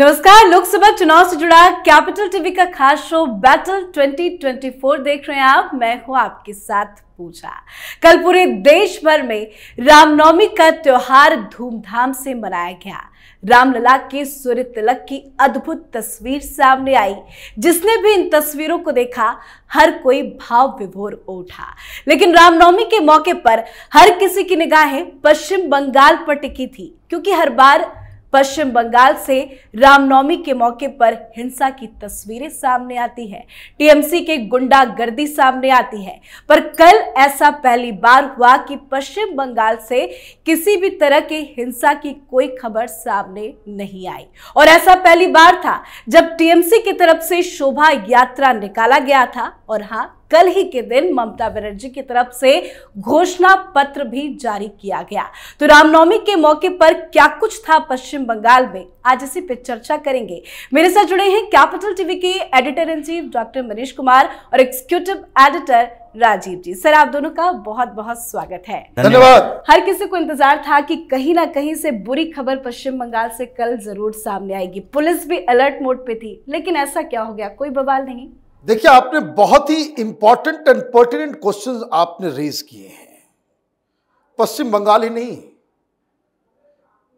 नमस्कार लोकसभा चुनाव से जुड़ा कैपिटल टीवी का खास शो बैटल 2024 देख रहे हैं आप मैं हूं आपके साथ पूजा कल पूरे देश भर में रामनवमी का त्योहार धूमधाम से मनाया गया रामलला के सूर्य तिलक की अद्भुत तस्वीर सामने आई जिसने भी इन तस्वीरों को देखा हर कोई भाव विभोर उठा लेकिन रामनवमी के मौके पर हर किसी की निगाहें पश्चिम बंगाल पर टिकी थी क्योंकि हर बार पश्चिम बंगाल से रामनवमी के मौके पर हिंसा की तस्वीरें सामने आती है टीएमसी के गुंडागर्दी सामने आती है पर कल ऐसा पहली बार हुआ कि पश्चिम बंगाल से किसी भी तरह के हिंसा की कोई खबर सामने नहीं आई और ऐसा पहली बार था जब टीएमसी की तरफ से शोभा यात्रा निकाला गया था और हाँ कल ही के दिन ममता बनर्जी की तरफ से घोषणा पत्र भी जारी किया गया तो रामनवमी के मौके पर क्या कुछ था पश्चिम बंगाल में आज इसी पर चर्चा करेंगे मेरे साथ जुड़े हैं कैपिटल टीवी के editor in chief doctor Manish Kumar और executive editor Rajeev ji sir आप दोनों का बहुत बहुत स्वागत है धन्यवाद हर किसी को इंतजार था कि कहीं ना कहीं से बुरी खबर पश्चिम बंगाल से कल जरूर सामने आएगी पुलिस भी अलर्ट मोड पे थी लेकिन ऐसा क्या हो गया कोई बवाल नहीं देखिए आपने बहुत ही इंपॉर्टेंट एंड पर्टिनेंट क्वेश्चन आपने रेज किए हैं पश्चिम बंगाल ही नहीं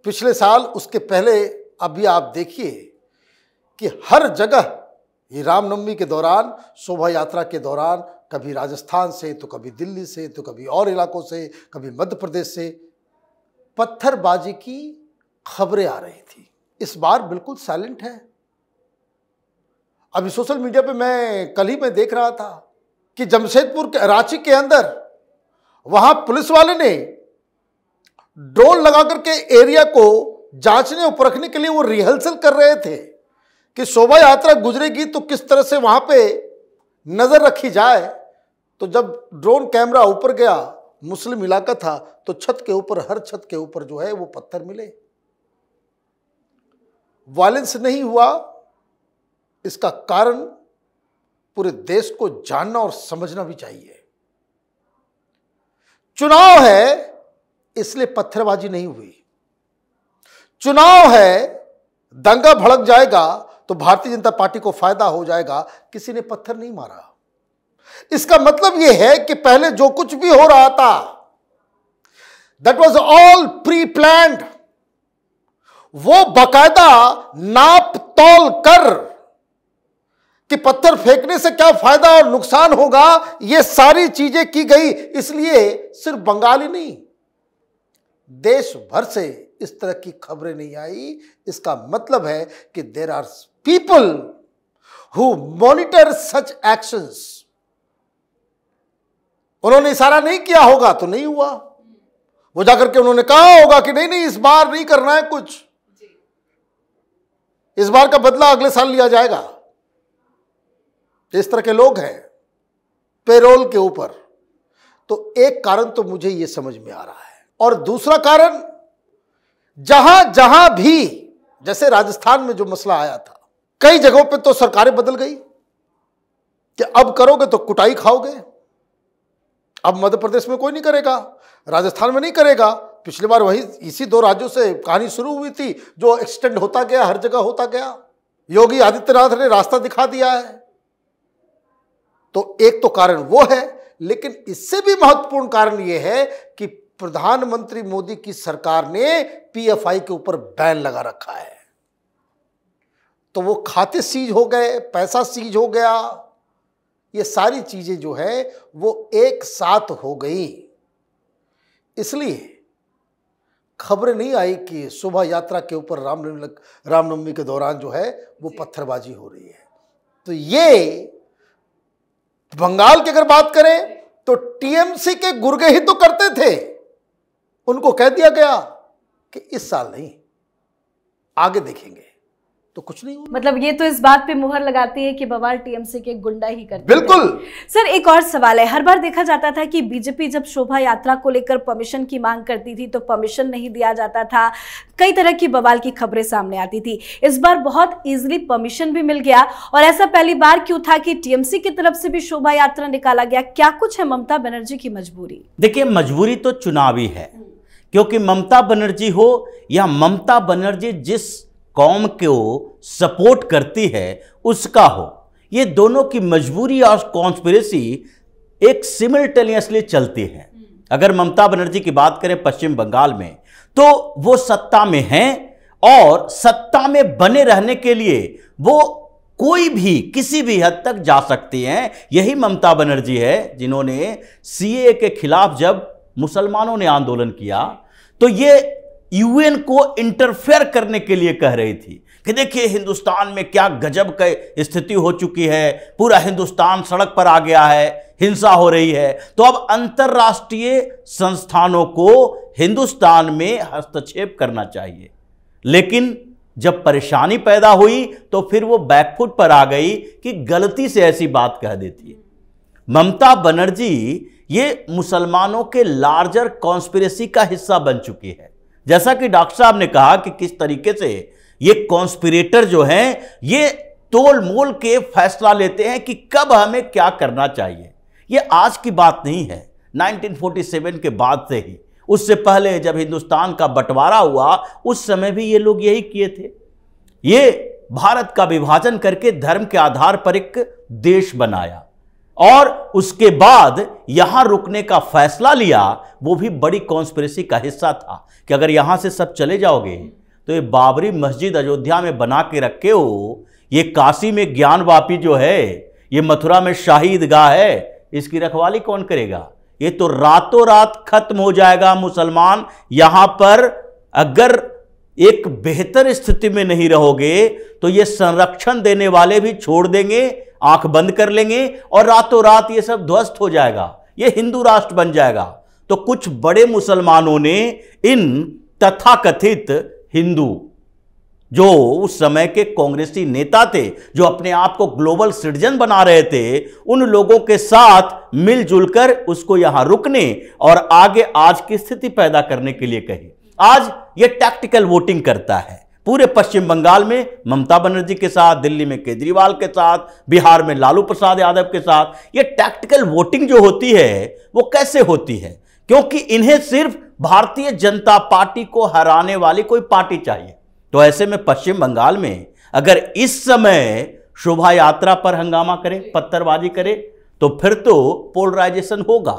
पिछले साल उसके पहले अभी आप देखिए कि हर जगह ये रामनवमी के दौरान शोभा यात्रा के दौरान कभी राजस्थान से तो कभी दिल्ली से तो कभी और इलाकों से कभी मध्य प्रदेश से पत्थरबाजी की खबरें आ रही थी इस बार बिल्कुल साइलेंट है अभी सोशल मीडिया पे मैं कल ही मैं देख रहा था कि जमशेदपुर के रांची के अंदर वहां पुलिस वाले ने ड्रोन लगा करके एरिया को जांचने और परखने के लिए वो रिहर्सल कर रहे थे कि शोभा यात्रा गुजरेगी तो किस तरह से वहां पे नज़र रखी जाए तो जब ड्रोन कैमरा ऊपर गया मुस्लिम इलाका था तो छत के ऊपर हर छत के ऊपर जो है वो पत्थर मिले वायलेंस नहीं हुआ इसका कारण पूरे देश को जानना और समझना भी चाहिए चुनाव है इसलिए पत्थरबाजी नहीं हुई चुनाव है दंगा भड़क जाएगा तो भारतीय जनता पार्टी को फायदा हो जाएगा किसी ने पत्थर नहीं मारा इसका मतलब यह है कि पहले जो कुछ भी हो रहा था that was all pre planned वो बाकायदा नाप तोल कर कि पत्थर फेंकने से क्या फायदा और नुकसान होगा ये सारी चीजें की गई इसलिए सिर्फ बंगाल ही नहीं देश भर से इस तरह की खबरें नहीं आई इसका मतलब है कि there are people who monitor such actions उन्होंने इशारा नहीं किया होगा तो नहीं हुआ वो जाकर के उन्होंने कहा होगा कि नहीं नहीं इस बार नहीं करना है कुछ इस बार का बदला अगले साल लिया जाएगा तो इस तरह के लोग हैं पेरोल के ऊपर तो एक कारण तो मुझे यह समझ में आ रहा है और दूसरा कारण जहां जहां भी जैसे राजस्थान में जो मसला आया था कई जगहों पे तो सरकारें बदल गई कि अब करोगे तो कुटाई खाओगे अब मध्य प्रदेश में कोई नहीं करेगा राजस्थान में नहीं करेगा पिछली बार वही इसी दो राज्यों से कहानी शुरू हुई थी जो एक्सटेंड होता गया हर जगह होता गया योगी आदित्यनाथ ने रास्ता दिखा दिया है तो एक तो कारण वो है लेकिन इससे भी महत्वपूर्ण कारण ये है कि प्रधानमंत्री मोदी की सरकार ने पीएफआई के ऊपर बैन लगा रखा है तो वो खाते सीज हो गए पैसा सीज हो गया ये सारी चीज़ें जो है वो एक साथ हो गई इसलिए खबर नहीं आई कि सुबह यात्रा के ऊपर रामनवमी रामनवमी के दौरान जो है वो पत्थरबाजी हो रही है तो ये बंगाल की अगर बात करें तो टीएमसी के गुर्गे ही तो करते थे उनको कह दिया गया कि इस साल नहीं आगे देखेंगे तो कुछ नहीं होगा मतलब ये तो इस बात पे मुहर लगाती है कि बवाल टीएमसी के गुंडा ही करते बिल्कुल सर एक और सवाल है हर बार देखा जाता था कि बीजेपी जब शोभा यात्रा को लेकर परमिशन की मांग करती थी तो परमिशन नहीं दिया जाता था कई तरह की बवाल की खबरें सामने आती थी इस बार बहुत इजिली परमिशन भी मिल गया और ऐसा पहली बार क्यों था कि टीएमसी की तरफ से भी शोभा यात्रा निकाला गया क्या कुछ है ममता बनर्जी की मजबूरी देखिए मजबूरी तो चुनावी है क्योंकि ममता बनर्जी हो या ममता बनर्जी जिस कौम को सपोर्ट करती है उसका हो ये दोनों की मजबूरी और कॉन्स्पिरेसी एक सिमिलटेनियसली चलती है अगर ममता बनर्जी की बात करें पश्चिम बंगाल में तो वो सत्ता में हैं और सत्ता में बने रहने के लिए वो कोई भी किसी भी हद तक जा सकती हैं यही ममता बनर्जी है जिन्होंने सीए के खिलाफ जब मुसलमानों ने आंदोलन किया तो ये यूएन को इंटरफेयर करने के लिए कह रही थी कि देखिए हिंदुस्तान में क्या गजब का स्थिति हो चुकी है पूरा हिंदुस्तान सड़क पर आ गया है हिंसा हो रही है तो अब अंतर्राष्ट्रीय संस्थानों को हिंदुस्तान में हस्तक्षेप करना चाहिए लेकिन जब परेशानी पैदा हुई तो फिर वो बैकफुट पर आ गई कि गलती से ऐसी बात कह देती है ममता बनर्जी ये मुसलमानों के लार्जर कॉन्स्पिरेसी का हिस्सा बन चुकी है जैसा कि डॉक्टर साहब ने कहा कि किस तरीके से ये कॉन्स्पिरेटर जो हैं ये तोल मोल के फैसला लेते हैं कि कब हमें क्या करना चाहिए ये आज की बात नहीं है 1947 के बाद से ही उससे पहले जब हिंदुस्तान का बंटवारा हुआ उस समय भी ये लोग यही किए थे ये भारत का विभाजन करके धर्म के आधार पर एक देश बनाया और उसके बाद यहां रुकने का फैसला लिया वो भी बड़ी कॉन्स्परेसी का हिस्सा था कि अगर यहां से सब चले जाओगे तो ये बाबरी मस्जिद अयोध्या में बना के रखे हो ये काशी में ज्ञान जो है ये मथुरा में शाही ईदगाह है इसकी रखवाली कौन करेगा ये तो रातों रात खत्म हो जाएगा मुसलमान यहां पर अगर एक बेहतर स्थिति में नहीं रहोगे तो ये संरक्षण देने वाले भी छोड़ देंगे आंख बंद कर लेंगे और रातों रात ये सब ध्वस्त हो जाएगा ये हिंदू राष्ट्र बन जाएगा तो कुछ बड़े मुसलमानों ने इन तथाकथित हिंदू जो उस समय के कांग्रेसी नेता थे जो अपने आप को ग्लोबल सिटीजन बना रहे थे उन लोगों के साथ मिलजुल कर उसको यहां रुकने और आगे आज की स्थिति पैदा करने के लिए कही आज ये टैक्टिकल वोटिंग करता है पूरे पश्चिम बंगाल में ममता बनर्जी के साथ दिल्ली में केजरीवाल के साथ बिहार में लालू प्रसाद यादव के साथ ये टैक्टिकल वोटिंग जो होती है वो कैसे होती है क्योंकि इन्हें सिर्फ भारतीय जनता पार्टी को हराने वाली कोई पार्टी चाहिए तो ऐसे में पश्चिम बंगाल में अगर इस समय शोभा यात्रा पर हंगामा करें पत्थरबाजी करें तो फिर तो पोलराइजेशन होगा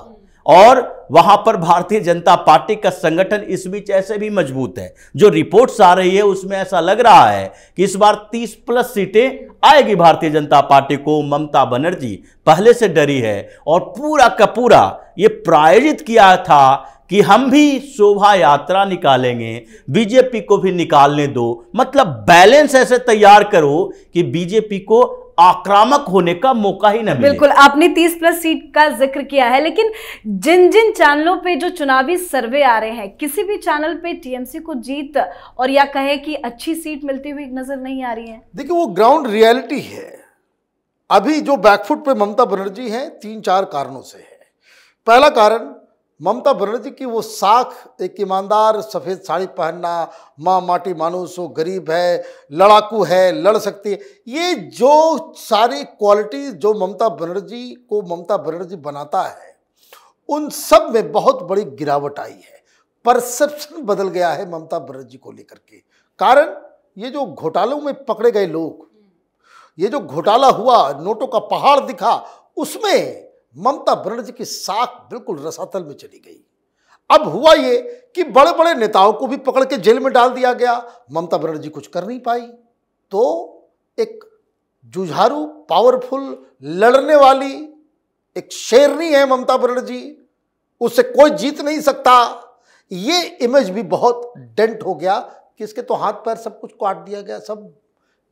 और वहां पर भारतीय जनता पार्टी का संगठन इस बीच ऐसे भी मजबूत है जो रिपोर्ट्स आ रही है उसमें ऐसा लग रहा है कि इस बार 30 प्लस सीटें आएगी भारतीय जनता पार्टी को ममता बनर्जी पहले से डरी है और पूरा का पूरा ये प्रायोजित किया था कि हम भी शोभा यात्रा निकालेंगे बीजेपी को भी निकालने दो मतलब बैलेंस ऐसे तैयार करो कि बीजेपी को आक्रामक होने का मौका ही न मिले बिल्कुल आपने 30 प्लस सीट का जिक्र किया है लेकिन जिन जिन चैनलों पे जो चुनावी सर्वे आ रहे हैं किसी भी चैनल पे टीएमसी को जीत और या कहे कि अच्छी सीट मिलती हुई नजर नहीं आ रही है देखिए वो ग्राउंड रियलिटी है अभी जो बैकफुट पे ममता बनर्जी है तीन चार कारणों से है पहला कारण ममता बनर्जी की वो साख एक ईमानदार सफ़ेद साड़ी पहनना माँ माटी मानूस हो गरीब है लड़ाकू है लड़ सकती है ये जो सारी क्वालिटी जो ममता बनर्जी को ममता बनर्जी बनाता है उन सब में बहुत बड़ी गिरावट आई है परसेप्शन बदल गया है ममता बनर्जी को लेकर के कारण ये जो घोटालों में पकड़े गए लोग ये जो घोटाला हुआ नोटों का पहाड़ दिखा उसमें ममता बनर्जी की साख बिल्कुल रसातल में चली गई अब हुआ ये कि बड़े बड़े नेताओं को भी पकड़ के जेल में डाल दिया गया ममता बनर्जी कुछ कर नहीं पाई तो एक जुझारू पावरफुल लड़ने वाली एक शेरनी है ममता बनर्जी उससे कोई जीत नहीं सकता ये इमेज भी बहुत डेंट हो गया कि इसके तो हाथ पैर सब कुछ काट दिया गया सब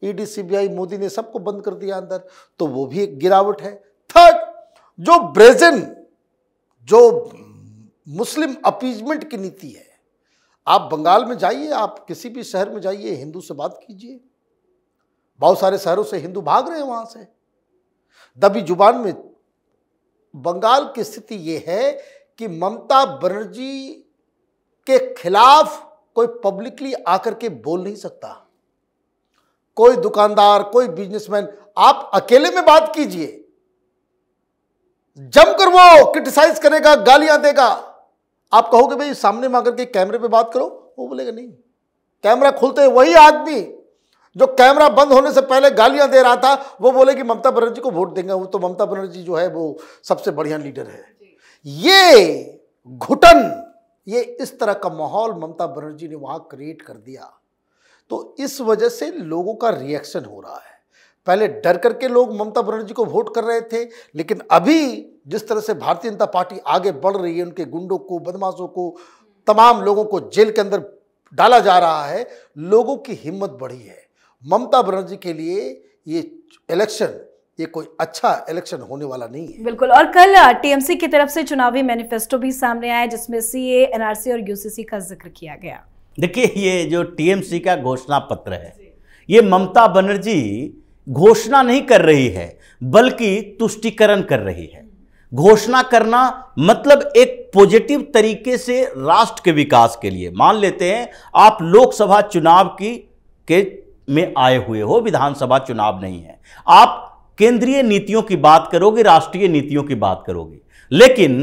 ईडी e सीबीआई मोदी ने सबको बंद कर दिया अंदर तो वो भी एक गिरावट है थर्ड जो ब्रेजन जो मुस्लिम अपीजमेंट की नीति है आप बंगाल में जाइए आप किसी भी शहर में जाइए हिंदू से बात कीजिए बहुत सारे शहरों से हिंदू भाग रहे हैं वहां से दबी जुबान में बंगाल की स्थिति यह है कि ममता बनर्जी के खिलाफ कोई पब्लिकली आकर के बोल नहीं सकता कोई दुकानदार कोई बिजनेसमैन आप अकेले में बात कीजिए जमकर वो क्रिटिसाइज करेगा गालियां देगा आप कहोगे भाई सामने में के कैमरे पे बात करो वो बोलेगा नहीं कैमरा खुलते वही आदमी जो कैमरा बंद होने से पहले गालियां दे रहा था वो बोले कि ममता बनर्जी को वोट देंगे वो तो ममता बनर्जी जो है वो सबसे बढ़िया लीडर है ये घुटन ये इस तरह का माहौल ममता बनर्जी ने वहां क्रिएट कर दिया तो इस वजह से लोगों का रिएक्शन हो रहा है पहले डर करके लोग ममता बनर्जी को वोट कर रहे थे लेकिन अभी जिस तरह से भारतीय जनता पार्टी आगे बढ़ रही है उनके गुंडों को बदमाशों को तमाम लोगों को जेल के अंदर डाला जा रहा है लोगों की हिम्मत बढ़ी है ममता बनर्जी के लिए ये इलेक्शन ये कोई अच्छा इलेक्शन होने वाला नहीं है बिल्कुल और कल टीएमसी की तरफ से चुनावी मैनिफेस्टो भी सामने आया जिसमें सीए एनआरसी और यूसीसी का जिक्र किया गया देखिए ये जो टीएमसी का घोषणा पत्र है ये ममता बनर्जी घोषणा नहीं कर रही है बल्कि तुष्टिकरण कर रही है घोषणा करना मतलब एक पॉजिटिव तरीके से राष्ट्र के विकास के लिए मान लेते हैं आप लोकसभा चुनाव की के में आए हुए हो विधानसभा चुनाव नहीं है आप केंद्रीय नीतियों की बात करोगे राष्ट्रीय नीतियों की बात करोगे लेकिन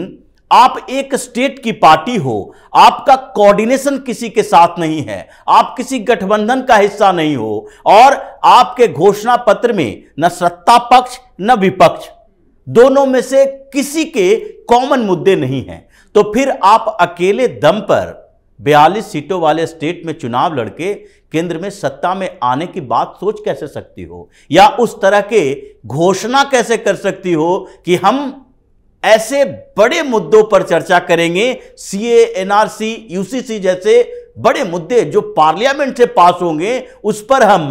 आप एक स्टेट की पार्टी हो आपका कोऑर्डिनेशन किसी के साथ नहीं है आप किसी गठबंधन का हिस्सा नहीं हो और आपके घोषणा पत्र में न सत्ता पक्ष न विपक्ष दोनों में से किसी के कॉमन मुद्दे नहीं हैं तो फिर आप अकेले दम पर 42 सीटों वाले स्टेट में चुनाव लड़के केंद्र में सत्ता में आने की बात सोच कैसे सकती हो या उस तरह के घोषणा कैसे कर सकती हो कि हम ऐसे बड़े मुद्दों पर चर्चा करेंगे सीए एनआरसी यूसीसी जैसे बड़े मुद्दे जो पार्लियामेंट से पास होंगे उस पर हम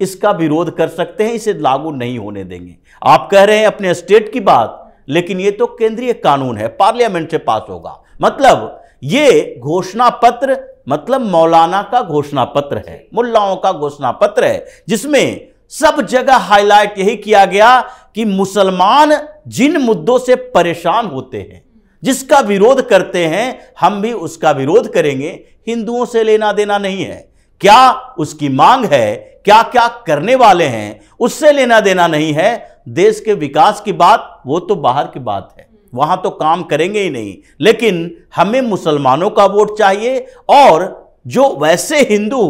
इसका विरोध कर सकते हैं इसे लागू नहीं होने देंगे आप कह रहे हैं अपने स्टेट की बात लेकिन यह तो केंद्रीय कानून है पार्लियामेंट से पास होगा मतलब ये घोषणा पत्र मतलब मौलाना का घोषणा पत्र है मुल्लाओं का घोषणा पत्र है जिसमें सब जगह हाईलाइट यही किया गया कि मुसलमान जिन मुद्दों से परेशान होते हैं जिसका विरोध करते हैं हम भी उसका विरोध करेंगे हिंदुओं से लेना देना नहीं है क्या उसकी मांग है क्या क्या करने वाले हैं उससे लेना देना नहीं है देश के विकास की बात वो तो बाहर की बात है वहां तो काम करेंगे ही नहीं लेकिन हमें मुसलमानों का वोट चाहिए और जो वैसे हिंदू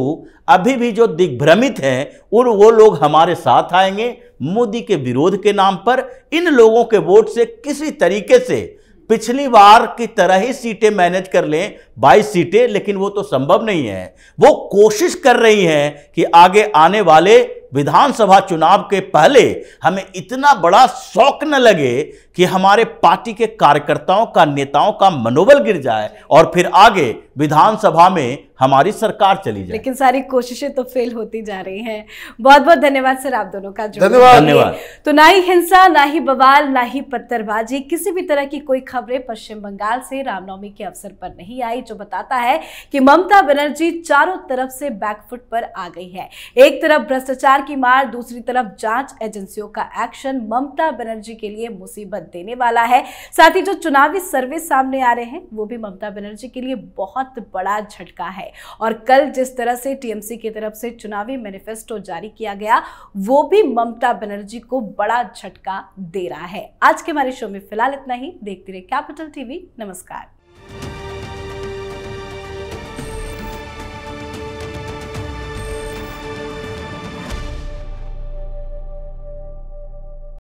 अभी भी जो दिग्भ्रमित हैं उन वो लोग हमारे साथ आएंगे मोदी के विरोध के नाम पर इन लोगों के वोट से किसी तरीके से पिछली बार की तरह ही सीटें मैनेज कर लें बाईस सीटें लेकिन वो तो संभव नहीं है वो कोशिश कर रही हैं कि आगे आने वाले विधानसभा चुनाव के पहले हमें इतना बड़ा शौक न लगे कि हमारे पार्टी के कार्यकर्ताओं का नेताओं का मनोबल गिर जाए और फिर आगे विधानसभा में हमारी सरकार चली जाए लेकिन सारी कोशिशें तो फेल होती जा रही हैं बहुत बहुत धन्यवाद सर आप दोनों का धन्यवाद धन्यवाद तो ना ही हिंसा ना ही बवाल ना ही पत्थरबाजी किसी भी तरह की कोई खबरें पश्चिम बंगाल से रामनवमी के अवसर पर नहीं आई जो बताता है कि ममता बनर्जी चारों तरफ से बैकफुट पर आ गई है एक तरफ भ्रष्टाचार की मार दूसरी तरफ जांच एजेंसियों का एक्शन ममता बनर्जी के लिए मुसीबत देने वाला है साथ ही जो चुनावी सर्वे सामने आ रहे हैं वो भी ममता बनर्जी के लिए बहुत बड़ा झटका है और कल जिस तरह से टीएमसी की तरफ से चुनावी मैनिफेस्टो जारी किया गया वो भी ममता बनर्जी को बड़ा झटका दे रहा है आज के हमारे शो में फिलहाल इतना ही देखते रहे कैपिटल टीवी नमस्कार